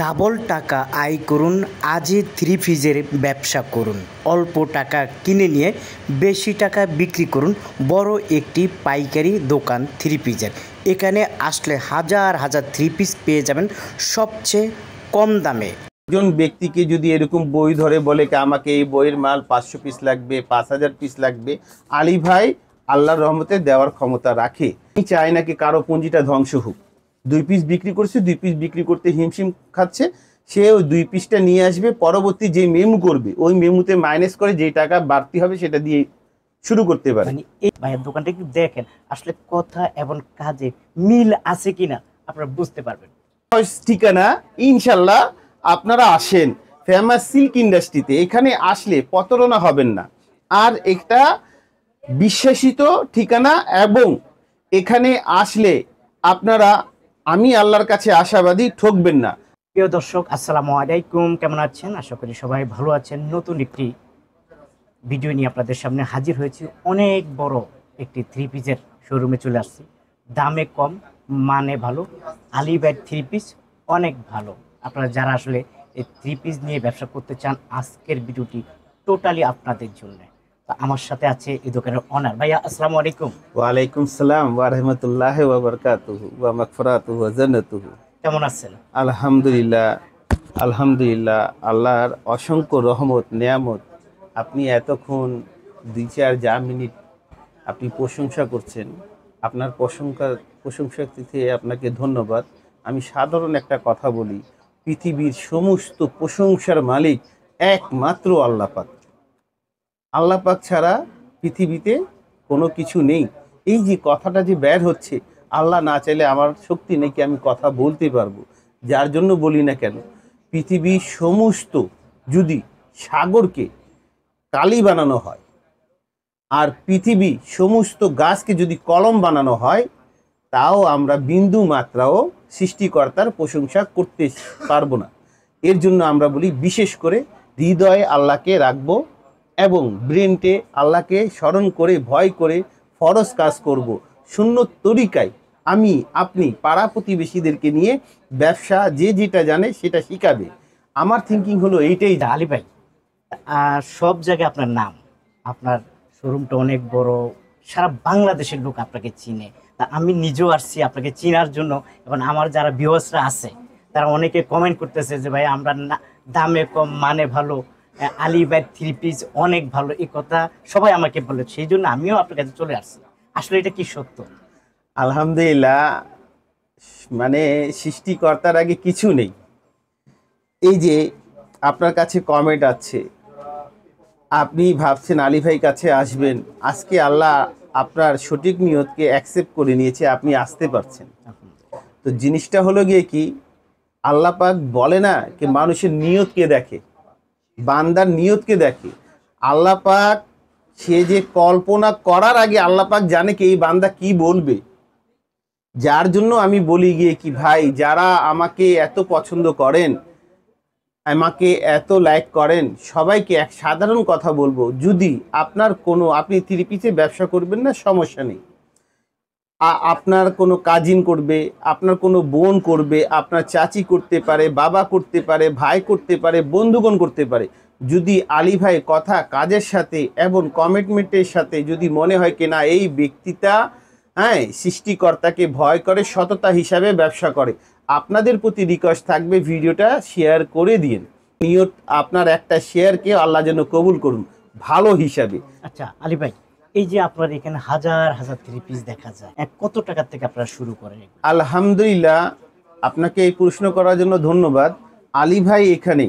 Double টাকা আয় করুন আজই থ্রি ফিজের ব্যবসা করুন অল্প টাকা কিনে নিয়ে বেশি টাকা বিক্রি করুন বড় একটি পাইকারি দোকান থ্রি পিজের এখানে আসলে হাজার হাজার থ্রি পিস পেয়ে যাবেন সবচেয়ে কম দামে একজন ব্যক্তিকে যদি এরকম বই ধরে বলে কি আমাকে এই বইয়ের মাল পাঁচশো পিস লাগবে পাঁচ হাজার পিস লাগবে আলী ভাই আল্লাহর রহমতে দেওয়ার ক্ষমতা রাখে চায় নাকি কারো পুঁজিটা ধ্বংস হোক দুই পিস বিক্রি করছে দুই পিস বিক্রি করতে হিমশিম খাচ্ছে সে ওই দুই পিসটা নিয়ে আসবে পরবর্তী যে মেমু করবে ওই মেমুতে মাইনাস করে যে টাকা বাড়তি হবে সেটা দিয়ে শুরু করতে পারে মানে এই ভাইয়ের দোকানটা একটু দেখেন আসলে কথা এবং কাজে মিল আছে কিনা আপনারা বুঝতে পারবেন ঠিকানা ইনশাল্লাহ আপনারা আসেন ফেমাস সিল্ক ইন্ডাস্ট্রিতে এখানে আসলে প্রতারণা হবেন না আর একটা বিশ্বাসিত ঠিকানা এবং এখানে আসলে আপনারা আমি আল্লাহর কাছে আশাবাদী ঠকবেন না প্রিয় দর্শক আসসালাম আলাইকুম কেমন আছেন আশা করি সবাই ভালো আছেন নতুন একটি ভিডিও নিয়ে আপনাদের সামনে হাজির হয়েছি অনেক বড় একটি থ্রি পিসের শোরুমে চলে আসছি দামে কম মানে ভালো আলিবাইট থ্রি পিস অনেক ভালো আপনারা যারা আসলে এই থ্রি পিস নিয়ে ব্যবসা করতে চান আজকের ভিডিওটি টোটালি আপনাদের জন্যে আমার সাথে আছে এই দোকানের অনার ভাইয়া আসসালামু আলাইকুম ওয়ালাইকুম সালাম ওয়া রাহমাতুল্লাহি ওয়া বারাকাতুহু ওয়া মাগফিরাতুহু ওয়া জান্নাতুহু কেমন আছেন আলহামদুলিল্লাহ আলহামদুলিল্লাহ আল্লাহর অসংখ্য রহমত নিয়ামত আপনি এতক্ষণ দুই চার যা মিনিট আপনি প্রশংসা করছেন আপনার প্রশংসা তিথি আপনাকে ধন্যবাদ আমি সাধারণ একটা কথা বলি পৃথিবীর সমস্ত প্রশংসার মালিক একমাত্র আল্লাপাক আল্লাপাক ছাড়া পৃথিবীতে কোনো কিছু নেই এই যে কথাটা যে ব্যয় হচ্ছে আল্লাহ না চাইলে আমার শক্তি নাকি আমি কথা বলতে পারবো যার জন্য বলি না কেন পৃথিবীর সমস্ত যদি সাগরকে কালি বানানো হয় আর পৃথিবী সমস্ত গাছকে যদি কলম বানানো হয় তাও আমরা বিন্দু মাত্রাও সৃষ্টিকর্তার প্রশংসা করতে পারবো না এর জন্য আমরা বলি বিশেষ করে হৃদয়ে আল্লাহকে রাখবো এবং ব্রেনটে আল্লাহকে স্মরণ করে ভয় করে ফরজ কাজ করব। শূন্য তরিকায় আমি আপনি পাড়া প্রতিবেশীদেরকে নিয়ে ব্যবসা যে যেটা জানে সেটা শিখাবে আমার থিঙ্কিং হলো এইটাই আলি ভাই আর সব জায়গায় আপনার নাম আপনার শোরুমটা অনেক বড় সারা বাংলাদেশের লোক আপনাকে চিনে তা আমি নিজেও আসছি আপনাকে চিনার জন্য এবং আমার যারা বিহসরা আছে তারা অনেকে কমেন্ট করতেছে যে ভাই আমরা দামে কম মানে ভালো আলিবাই থ্রি পিস অনেক ভালো এই কথা সবাই আমাকে বলে সেই জন্য আমিও আপনার কাছে চলে আসছি আসলে এটা কি সত্য আলহামদুলিল্লাহ মানে সৃষ্টিকর্তার আগে কিছু নেই এই যে আপনার কাছে কমেন্ট আছে আপনি ভাবছেন আলী ভাই কাছে আসবেন আজকে আল্লাহ আপনার সঠিক নিয়তকে অ্যাকসেপ্ট করে নিয়েছে আপনি আসতে পারছেন তো জিনিসটা হলো গিয়ে কি আল্লাপাক বলে না কি মানুষের নিয়তকে দেখে বান্দার নিয়তকে দেখে আল্লাহ পাক সে যে কল্পনা করার আগে আল্লাহ পাক জানে কি এই বান্দা কি বলবে যার জন্য আমি বলি গিয়ে কি ভাই যারা আমাকে এত পছন্দ করেন আমাকে এত লাইক করেন সবাইকে এক সাধারণ কথা বলবো যদি আপনার কোনো আপনি থ্রি পিসে ব্যবসা করবেন না সমস্যা নেই আপনার কোনো কাজিন করবে আপনার কোনো বোন করবে আপনার চাচি করতে পারে বাবা করতে পারে ভাই করতে পারে বন্ধুগণ করতে পারে যদি আলী ভাই কথা কাজের সাথে এবং কমিটমেন্টের সাথে যদি মনে হয় কি না এই ব্যক্তিটা হ্যাঁ সৃষ্টিকর্তাকে ভয় করে সততা হিসাবে ব্যবসা করে আপনাদের প্রতি রিকোয়েস্ট থাকবে ভিডিওটা শেয়ার করে দিন নিয়ত আপনার একটা শেয়ারকে আল্লাহ যেন কবুল করুন ভালো হিসাবে আচ্ছা আলী ভাই এই যে আপনার এখানে হাজার হাজার থ্রি পিস দেখা যায় এক কত টাকার থেকে আপনারা শুরু করেন আলহামদুলিল্লাহ আপনাকে এই প্রশ্ন করার জন্য ধন্যবাদ আলী ভাই এখানে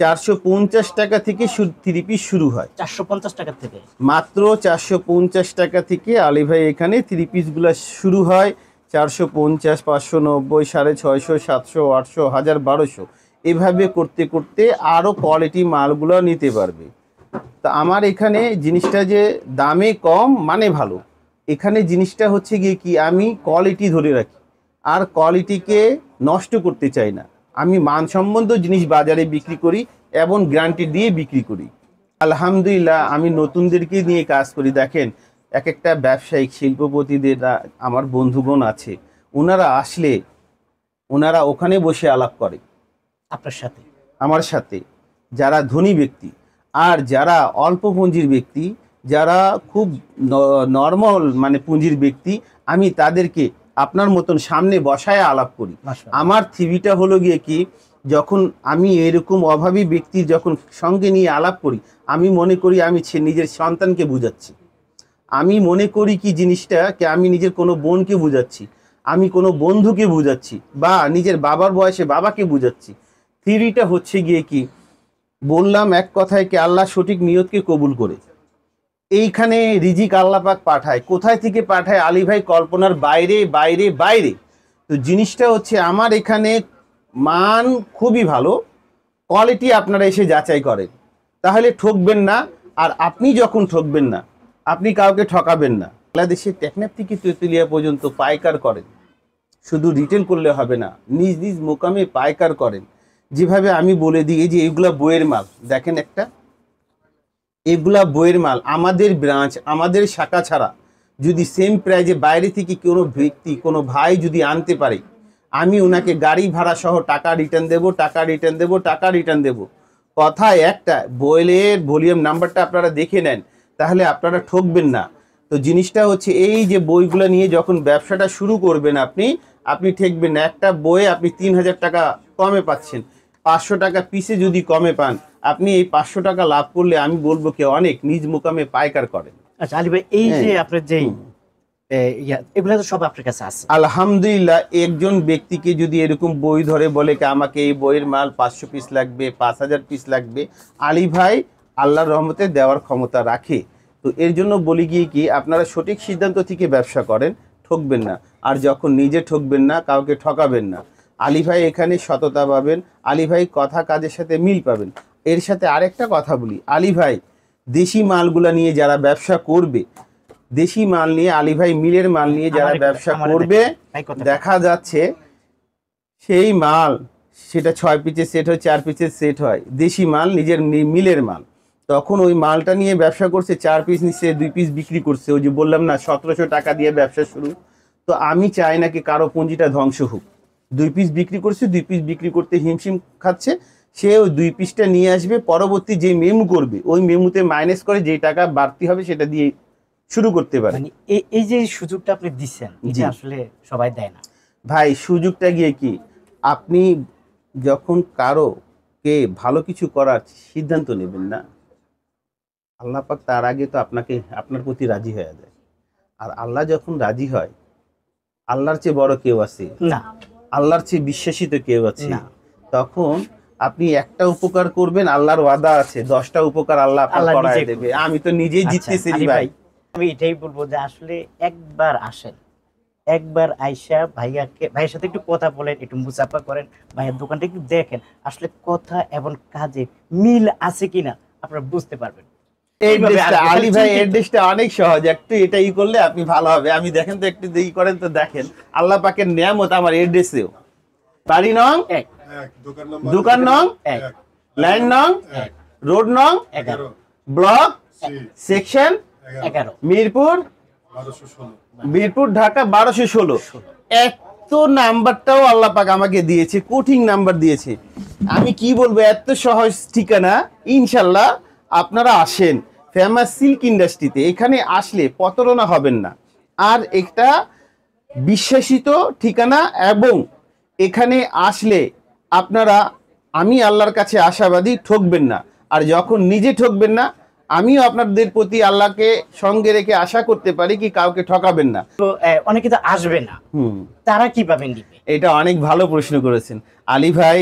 চারশো পঞ্চাশ টাকা থেকে থ্রি পিস শুরু হয় চারশো পঞ্চাশ টাকা থেকে মাত্র চারশো পঞ্চাশ টাকা থেকে আলী ভাই এখানে থ্রি পিসগুলো শুরু হয় চারশো পঞ্চাশ পাঁচশো নব্বই সাড়ে ছয়শো সাতশো আটশো হাজার বারোশো এভাবে করতে করতে আরও কোয়ালিটি মালগুলো নিতে পারবে তা আমার এখানে জিনিসটা যে দামে কম মানে ভালো এখানে জিনিসটা হচ্ছে গিয়ে কি আমি কোয়ালিটি ধরে রাখি আর কোয়ালিটিকে নষ্ট করতে চাই না আমি মানসম্বন্ধ জিনিস বাজারে বিক্রি করি এবং গ্যারান্টি দিয়ে বিক্রি করি আলহামদুলিল্লাহ আমি নতুনদেরকে নিয়ে কাজ করি দেখেন এক একটা ব্যবসায়িক শিল্পপতিদের আমার বন্ধুগণ আছে ওনারা আসলে ওনারা ওখানে বসে আলাপ করে আপনার সাথে আমার সাথে যারা ধনী ব্যক্তি আর যারা অল্প পুঁজির ব্যক্তি যারা খুব নর্মাল মানে পুঁজির ব্যক্তি আমি তাদেরকে আপনার মতন সামনে বসায় আলাপ করি আমার থিবিটা হলো গিয়ে কি যখন আমি এরকম অভাবী ব্যক্তি যখন সঙ্গে নিয়ে আলাপ করি আমি মনে করি আমি নিজের সন্তানকে বুঝাচ্ছি আমি মনে করি কি কে আমি নিজের কোনো বোনকে বুঝাচ্ছি আমি কোনো বন্ধুকে বুঝাচ্ছি বা নিজের বাবার বয়সে বাবাকে বুঝাচ্ছি থিরিটা হচ্ছে গিয়ে কি বললাম এক কথায় কি আল্লাহ সঠিক নিয়তকে কবুল করে এইখানে রিজিক আল্লাপাক পাঠায় কোথায় থেকে পাঠায় আলী ভাই কল্পনার বাইরে বাইরে বাইরে তো জিনিসটা হচ্ছে আমার এখানে মান খুবই ভালো কোয়ালিটি আপনারা এসে যাচাই করেন তাহলে ঠকবেন না আর আপনি যখন ঠকবেন না আপনি কাউকে ঠকাবেন না বাংলাদেশে টেকনাপ থেকে তেঁতুলিয়া পর্যন্ত পাইকার করেন শুধু রিটেল করলে হবে না নিজ নিজ মোকামে পাইকার করেন যেভাবে আমি বলে দিই যে এগুলা বইয়ের মাল দেখেন একটা এগুলা বইয়ের মাল আমাদের ব্রাঞ্চ আমাদের শাখা ছাড়া যদি সেম প্রাইজে বাইরে থেকে কোনো ব্যক্তি কোনো ভাই যদি আনতে পারে আমি ওনাকে গাড়ি ভাড়া সহ টাকা রিটার্ন দেব টাকা রিটার্ন দেব টাকা রিটার্ন দেব কথা একটা বইয়ের ভলিউম নাম্বারটা আপনারা দেখে নেন তাহলে আপনারা ঠকবেন না তো জিনিসটা হচ্ছে এই যে বইগুলো নিয়ে যখন ব্যবসাটা শুরু করবেন আপনি আপনি ঠেকবেন না একটা বইয়ে আপনি তিন হাজার টাকা কমে পাচ্ছেন পাঁচশো টাকা পিসে যদি কমে পান আপনি এই পাঁচশো টাকা লাভ করলে আমি বলবো কি অনেক নিজ মোকামে পাইকার করেন আচ্ছা আলী ভাই এই যে হ্যাঁ। আপনার যেই এগুলো তো সব আপনার কাছে আছে আলহামদুলিল্লাহ একজন ব্যক্তিকে যদি এরকম বই ধরে বলে কি আমাকে এই বইয়ের মাল পাঁচশো পিস লাগবে পাঁচ হাজার পিস লাগবে আলী ভাই আল্লাহর রহমতে দেওয়ার ক্ষমতা রাখে তো এর জন্য বলি গিয়ে কি আপনারা সঠিক সিদ্ধান্ত থেকে ব্যবসা করেন ঠকবেন না আর যখন নিজে ঠকবেন না কাউকে ঠকাবেন না আলী ভাই এখানে সততা পাবেন আলী ভাই কথা কাজের সাথে মিল পাবেন এর সাথে আরেকটা কথা বলি আলী ভাই দেশি মালগুলা নিয়ে যারা ব্যবসা করবে দেশি মাল নিয়ে আলী ভাই মিলের মাল নিয়ে যারা ব্যবসা করবে দেখা যাচ্ছে সেই মাল সেটা ছয় পিচের সেট হয় চার পিচের সেট হয় দেশি মাল নিজের মিলের মাল তখন ওই মালটা নিয়ে ব্যবসা করছে চার পিস নিচ্ছে দুই পিস বিক্রি করছে ওই যে বললাম না সতেরোশো টাকা দিয়ে ব্যবসা শুরু তো আমি চাই নাকি কারো পুঁজিটা ধ্বংস হোক দুই পিস বিক্রি করছে দুই পিস বিক্রি করতে হিমশিম খাচ্ছে সে ওই দুই পিসটা নিয়ে আসবে পরবর্তী যে মেমু করবে ওই মেমুতে মাইনাস করে যে টাকা বাড়তি হবে সেটা দিয়ে শুরু করতে পারে মানে এই যে সুযোগটা আপনি দিচ্ছেন আসলে সবাই দেয় না ভাই সুযোগটা গিয়ে কি আপনি যখন কারো কে ভালো কিছু করার সিদ্ধান্ত নেবেন না আল্লাহ পাক তার আগে তো আপনাকে আপনার প্রতি রাজি হয়ে যায় আর আল্লাহ যখন রাজি হয় আল্লাহর চেয়ে বড় কেউ আছে না আল্লাহর চেয়ে বিশ্বাসী তো কেউ আছে তখন আপনি একটা উপকার করবেন আল্লাহর ওয়াদা আছে দশটা উপকার আল্লাহ দেবে আমি তো নিজেই আচ্ছা, জিততেছি ভাই আমি এটাই বলবো যে আসলে একবার আসেন একবার আইসা ভাইয়াকে ভাইয়ের সাথে একটু কথা বলেন একটু মুসাফা করেন ভাইয়ের দোকানটা একটু দেখেন আসলে কথা এবং কাজে মিল আছে কিনা আপনারা বুঝতে পারবেন সহজ একটু এটা ই করলে আপনি ভালো হবে দেখেন তো একটু দেখেন আল্লাহ পাকের আমার এড্রেসেও নং দোকান নং নং রোড নং ব্লক সেকশন মিরপুর মিরপুর ঢাকা বারোশো ষোলো এত নাম্বারটাও আল্লাহ পাক আমাকে দিয়েছে কঠিন নাম্বার দিয়েছে আমি কি বলবো এত সহজ ঠিকানা ইনশাল্লাহ আপনারা আসেন ফেমাস সিল্ক ইন্ডাস্ট্রিতে এখানে আসলে প্রতারণা হবেন না আর একটা বিশ্বাসিত ঠিকানা এবং এখানে আসলে আপনারা আমি আল্লাহর কাছে আশাবাদী ঠকবেন না আর যখন নিজে ঠকবেন না আমিও আপনাদের প্রতি আল্লাহকে সঙ্গে রেখে আশা করতে পারি কি কাউকে ঠকাবেন না অনেকে তো আসবে না তারা কি পাবেন এটা অনেক ভালো প্রশ্ন করেছেন আলী ভাই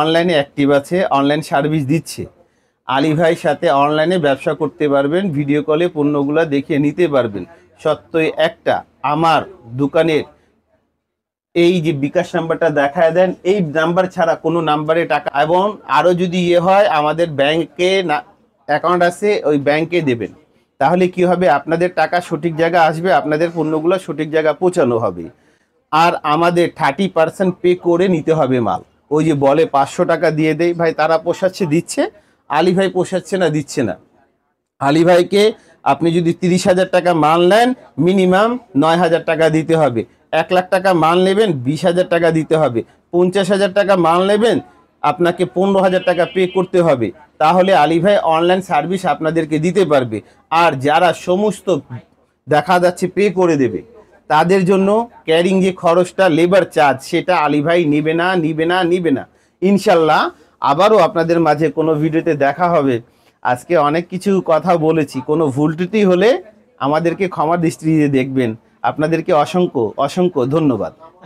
অনলাইনে অ্যাক্টিভ আছে অনলাইন সার্ভিস দিচ্ছে আলী ভাইয়ের সাথে অনলাইনে ব্যবসা করতে পারবেন ভিডিও কলে পণ্যগুলো দেখে নিতে পারবেন সত্যই একটা আমার দোকানের এই যে বিকাশ নাম্বারটা দেখায় দেন এই নাম্বার ছাড়া কোনো নাম্বারে টাকা এবং আরও যদি ইয়ে হয় আমাদের ব্যাংকে না অ্যাকাউন্ট আছে ওই ব্যাংকে দেবেন তাহলে কি হবে আপনাদের টাকা সঠিক জায়গা আসবে আপনাদের পণ্যগুলো সঠিক জায়গা পৌঁছানো হবে আর আমাদের থার্টি পার্সেন্ট পে করে নিতে হবে মাল ওই যে বলে পাঁচশো টাকা দিয়ে দেয় ভাই তারা পোষাচ্ছে দিচ্ছে আলী ভাই পোষাচ্ছে না দিচ্ছে না আলী ভাইকে আপনি যদি তিরিশ হাজার টাকা মাল নেন মিনিমাম নয় হাজার টাকা দিতে হবে এক লাখ টাকা মাল নেবেন বিশ হাজার টাকা দিতে হবে পঞ্চাশ হাজার টাকা মাল নেবেন আপনাকে পনেরো হাজার টাকা পে করতে হবে তাহলে আলী ভাই অনলাইন সার্ভিস আপনাদেরকে দিতে পারবে আর যারা সমস্ত দেখা যাচ্ছে পে করে দেবে তাদের জন্য ক্যারিং যে খরচটা লেবার চার্জ সেটা আলী ভাই নেবে না নিবে না নিবে না ইনশাল্লাহ আবারও আপনাদের মাঝে কোনো ভিডিওতে দেখা হবে আজকে অনেক কিছু কথা বলেছি কোনো ভুল ত্রুটি হলে আমাদেরকে ক্ষমা দৃষ্টি দিয়ে দেখবেন আপনাদেরকে অসংখ্য অসংখ্য ধন্যবাদ